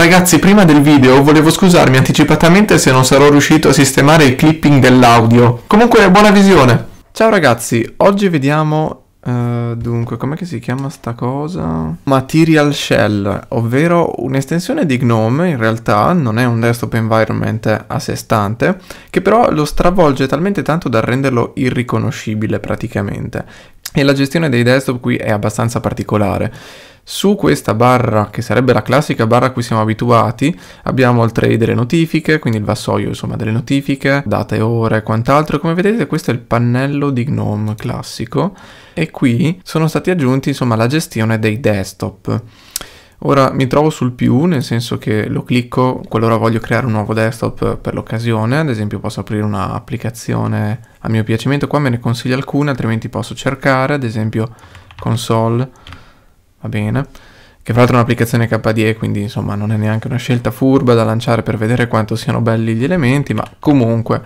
ragazzi prima del video volevo scusarmi anticipatamente se non sarò riuscito a sistemare il clipping dell'audio. Comunque buona visione! Ciao ragazzi, oggi vediamo... Uh, dunque, com'è che si chiama sta cosa? Material Shell, ovvero un'estensione di Gnome, in realtà non è un desktop environment a sé stante, che però lo stravolge talmente tanto da renderlo irriconoscibile praticamente e la gestione dei desktop qui è abbastanza particolare. Su questa barra, che sarebbe la classica barra a cui siamo abituati, abbiamo il tray delle notifiche, quindi il vassoio insomma delle notifiche, date ore e quant'altro. Come vedete questo è il pannello di GNOME classico e qui sono stati aggiunti insomma la gestione dei desktop. Ora mi trovo sul più, nel senso che lo clicco qualora voglio creare un nuovo desktop per l'occasione, ad esempio posso aprire un'applicazione a mio piacimento, qua me ne consiglio alcune, altrimenti posso cercare, ad esempio console, va bene, che fra l'altro è un'applicazione KDE, quindi insomma non è neanche una scelta furba da lanciare per vedere quanto siano belli gli elementi, ma comunque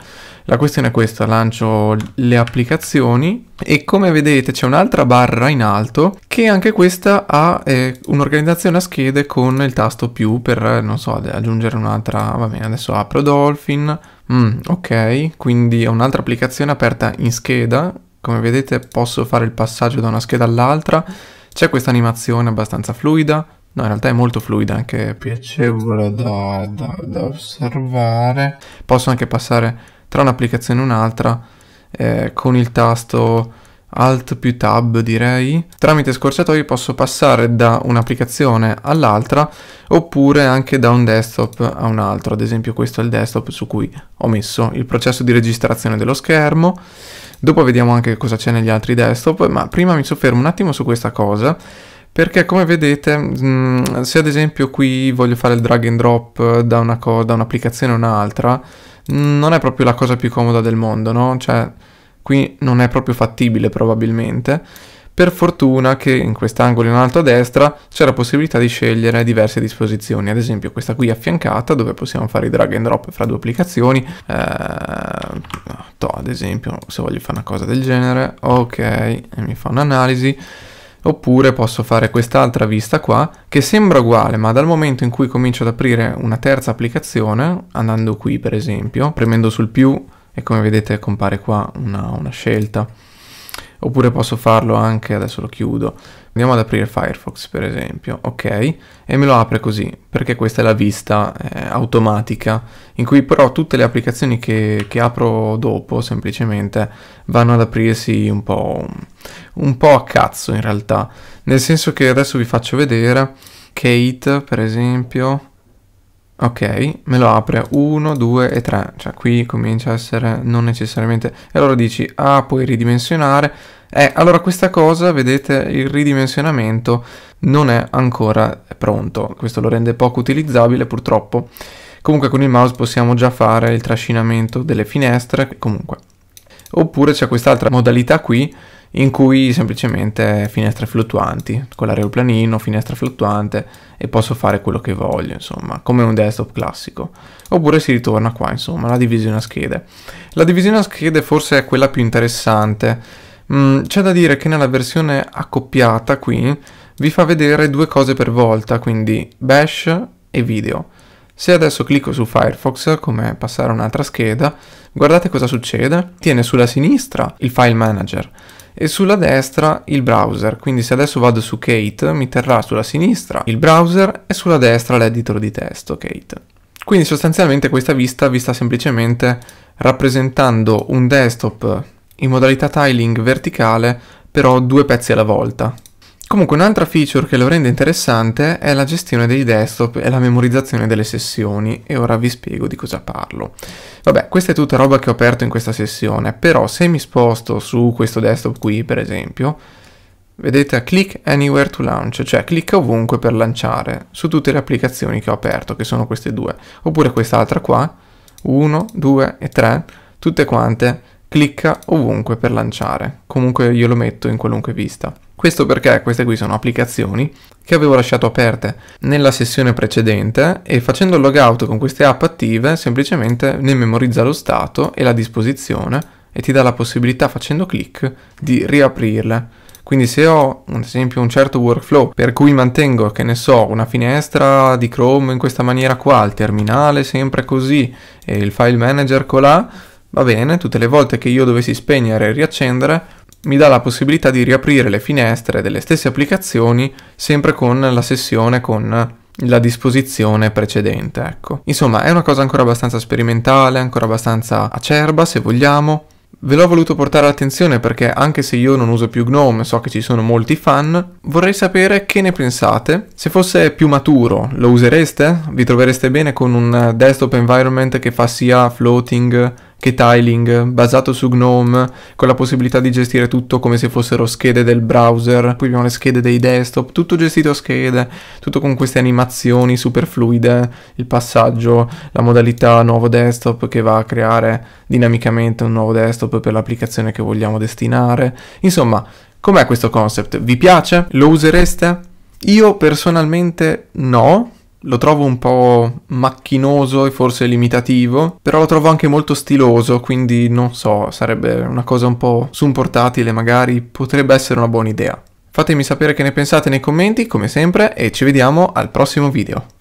la questione è questa, lancio le applicazioni e come vedete c'è un'altra barra in alto che anche questa ha eh, un'organizzazione a schede con il tasto più per, non so, aggiungere un'altra, va bene, adesso apro Dolphin, mm, ok, quindi ho un'altra applicazione aperta in scheda, come vedete posso fare il passaggio da una scheda all'altra, c'è questa animazione abbastanza fluida, no in realtà è molto fluida, anche piacevole da, da, da osservare. Posso anche passare tra un'applicazione e un'altra eh, con il tasto Alt più Tab direi. Tramite scorciatoio posso passare da un'applicazione all'altra oppure anche da un desktop a un altro. Ad esempio questo è il desktop su cui ho messo il processo di registrazione dello schermo Dopo vediamo anche cosa c'è negli altri desktop, ma prima mi soffermo un attimo su questa cosa perché come vedete mm, se ad esempio qui voglio fare il drag and drop da, una da un'applicazione a un'altra mm, non è proprio la cosa più comoda del mondo, no? Cioè qui non è proprio fattibile probabilmente per fortuna che in quest'angolo in alto a destra c'è la possibilità di scegliere diverse disposizioni, ad esempio questa qui affiancata dove possiamo fare i drag and drop fra due applicazioni, eh, to, ad esempio se voglio fare una cosa del genere, ok, mi fa un'analisi, oppure posso fare quest'altra vista qua che sembra uguale ma dal momento in cui comincio ad aprire una terza applicazione andando qui per esempio premendo sul più e come vedete compare qua una, una scelta oppure posso farlo anche, adesso lo chiudo, andiamo ad aprire Firefox per esempio, ok, e me lo apre così, perché questa è la vista eh, automatica, in cui però tutte le applicazioni che, che, apro dopo semplicemente vanno ad aprirsi un po', un po' a cazzo in realtà, nel senso che adesso vi faccio vedere, Kate per esempio, Ok, me lo apre 1, 2 e 3, cioè qui comincia a essere non necessariamente... E allora dici, ah, puoi ridimensionare, eh, allora questa cosa, vedete, il ridimensionamento non è ancora pronto, questo lo rende poco utilizzabile purtroppo. Comunque con il mouse possiamo già fare il trascinamento delle finestre, comunque. Oppure c'è quest'altra modalità qui in cui semplicemente finestre fluttuanti, con l'aeroplanino, finestra fluttuante e posso fare quello che voglio, insomma, come un desktop classico. Oppure si ritorna qua, insomma, la divisione a schede. La divisione a schede forse è quella più interessante, Mm, c'è da dire che nella versione accoppiata qui vi fa vedere due cose per volta, quindi bash e video. Se adesso clicco su Firefox, come passare a un'altra scheda, guardate cosa succede. Tiene sulla sinistra il file manager e sulla destra il browser, quindi se adesso vado su Kate mi terrà sulla sinistra il browser e sulla destra l'editor di testo Kate. Quindi sostanzialmente questa vista vi sta semplicemente rappresentando un desktop in modalità tiling verticale però due pezzi alla volta. Comunque un'altra feature che lo rende interessante è la gestione dei desktop e la memorizzazione delle sessioni e ora vi spiego di cosa parlo. Vabbè, questa è tutta roba che ho aperto in questa sessione, però se mi sposto su questo desktop qui per esempio, vedete click anywhere to launch, cioè clicca ovunque per lanciare su tutte le applicazioni che ho aperto, che sono queste due, oppure quest'altra qua, 1, 2 e 3, tutte quante clicca ovunque per lanciare, comunque io lo metto in qualunque vista. Questo perché queste qui sono applicazioni che avevo lasciato aperte nella sessione precedente e facendo il logout con queste app attive semplicemente ne memorizza lo stato e la disposizione e ti dà la possibilità facendo clic di riaprirle. Quindi se ho ad esempio un certo workflow per cui mantengo, che ne so, una finestra di Chrome in questa maniera qua, il terminale sempre così e il file manager colà, Va bene, tutte le volte che io dovessi spegnere e riaccendere, mi dà la possibilità di riaprire le finestre delle stesse applicazioni sempre con la sessione con la disposizione precedente, ecco. Insomma, è una cosa ancora abbastanza sperimentale, ancora abbastanza acerba, se vogliamo. Ve l'ho voluto portare all'attenzione perché anche se io non uso più Gnome, so che ci sono molti fan, vorrei sapere che ne pensate. Se fosse più maturo, lo usereste? Vi trovereste bene con un desktop environment che fa sia floating che tiling, basato su GNOME, con la possibilità di gestire tutto come se fossero schede del browser, poi abbiamo le schede dei desktop, tutto gestito a schede, tutto con queste animazioni super fluide, il passaggio, la modalità nuovo desktop che va a creare dinamicamente un nuovo desktop per l'applicazione che vogliamo destinare. Insomma, com'è questo concept? Vi piace? Lo usereste? Io personalmente no, lo trovo un po' macchinoso e forse limitativo, però lo trovo anche molto stiloso, quindi non so, sarebbe una cosa un po' su un portatile magari, potrebbe essere una buona idea. Fatemi sapere che ne pensate nei commenti, come sempre, e ci vediamo al prossimo video.